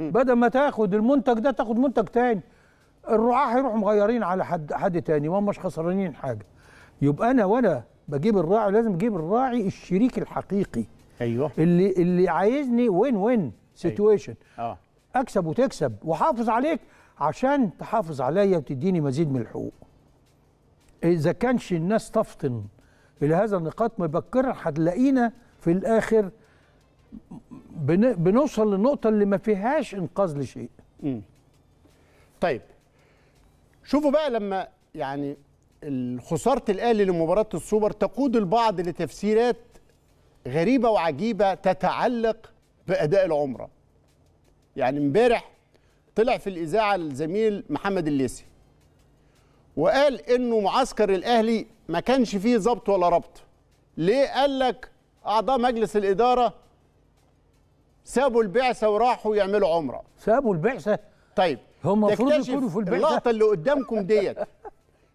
بدل ما تاخد المنتج ده تاخد منتج تاني الرعاة هيروحوا مغيرين على حد حد تاني وهم مش خسرانين حاجه يبقى انا وانا بجيب الراعي لازم اجيب الراعي الشريك الحقيقي ايوه اللي اللي عايزني وين وين سيتويشن أيوة. آه. اكسب وتكسب وحافظ عليك عشان تحافظ عليا وتديني مزيد من الحقوق اذا كانش الناس تفطن الى هذا النقاط مبكرا هتلاقينا في الاخر بنوصل للنقطه اللي ما فيهاش انقاذ لشيء مم. طيب شوفوا بقى لما يعني خساره الاهلي لمباراه السوبر تقود البعض لتفسيرات غريبه وعجيبه تتعلق باداء العمره يعني امبارح طلع في الاذاعه الزميل محمد الليسي وقال انه معسكر الاهلي ما كانش فيه ظبط ولا ربط ليه قال لك اعضاء مجلس الاداره سابوا البعثه وراحوا يعملوا عمره سابوا البعثه طيب هم المفروض يكونوا في البعثه اللقطه اللي قدامكم ديت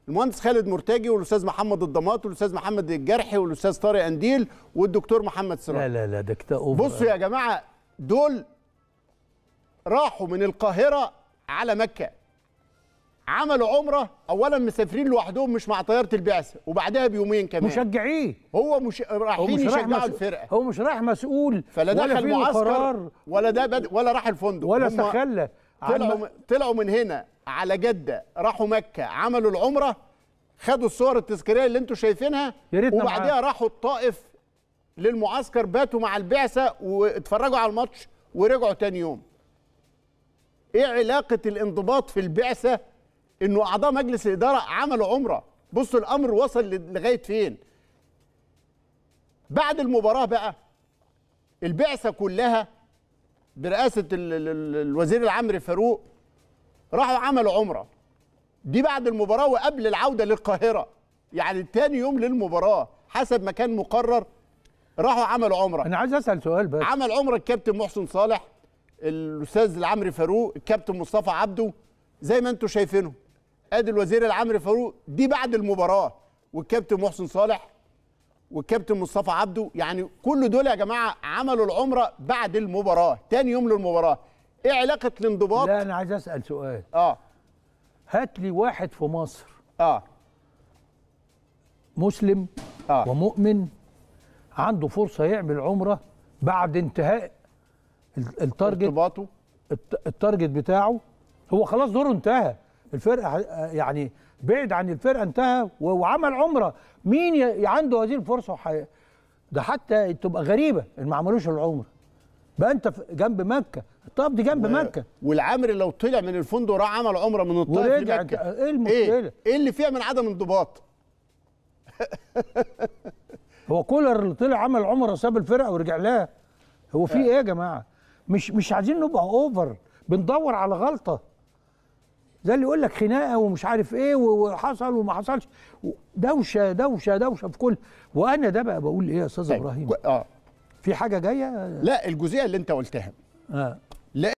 المهندس خالد مرتجي والاستاذ محمد الضماط والاستاذ محمد الجرحي والاستاذ طارق انديل والدكتور محمد سراج لا لا لا ده كده بصوا يا جماعه دول راحوا من القاهره على مكه عملوا عمره اولا مسافرين لوحدهم مش مع طياره البعثه وبعدها بيومين كمان مشجعيه هو مش رايحين يشجعوا الفرقه هو مش رايح مسؤول فلا دخل معسكر ولا ده بد... ولا راح الفندق ولا استخلى طلعوا م... طلعوا من هنا على جده راحوا مكه عملوا العمره خدوا الصور التذكاريه اللي انتم شايفينها وبعدها معا. راحوا الطائف للمعسكر باتوا مع البعثه واتفرجوا على الماتش ورجعوا تاني يوم ايه علاقه الانضباط في البعثه انه اعضاء مجلس الاداره عملوا عمره بصوا الامر وصل لغايه فين بعد المباراه بقى البعثه كلها برئاسه الوزير العامري فاروق راحوا عملوا عمره دي بعد المباراه وقبل العوده للقاهره يعني تاني يوم للمباراه حسب ما كان مقرر راحوا عملوا عمره انا عايز اسال سؤال بس عمل عمره الكابتن محسن صالح الاستاذ العمري فاروق الكابتن مصطفى عبده زي ما انتم شايفينهم ادي الوزير العامري فاروق دي بعد المباراه والكابتن محسن صالح والكابتن مصطفى عبده يعني كل دول يا جماعه عملوا العمره بعد المباراه تاني يوم للمباراه ايه علاقه الانضباط لا انا عايز اسال سؤال اه هات لي واحد في مصر اه مسلم آه. ومؤمن عنده فرصه يعمل عمره بعد انتهاء التارجت ارتباطه التارجت بتاعه هو خلاص دوره انتهى الفرقه آه، يعني بعد عن الفرقه انتهى وعمل عمره مين عنده هذه الفرصه وحي... ده حتى تبقى غريبه ان ما عملوش العمره بقى انت جنب مكه الطب دي جنب مكه والعامري لو طلع من الفندق راح عمل عمره من الطائف ورجع ايه المشكله؟ ايه, إيه اللي فيها من عدم انضباط؟ هو كولر اللي طلع عمل عمره ساب الفرقه ورجع لها هو في آه. ايه يا جماعه؟ مش مش عايزين نبقى اوفر بندور على غلطه زي اللي يقول لك خناقه ومش عارف ايه وحصل وما حصلش دوشه دوشه دوشه في كل وانا ده بقى بقول ايه يا استاذ طيب، ابراهيم؟ اه في حاجه جايه؟ لا الجزئيه اللي انت قلتها اه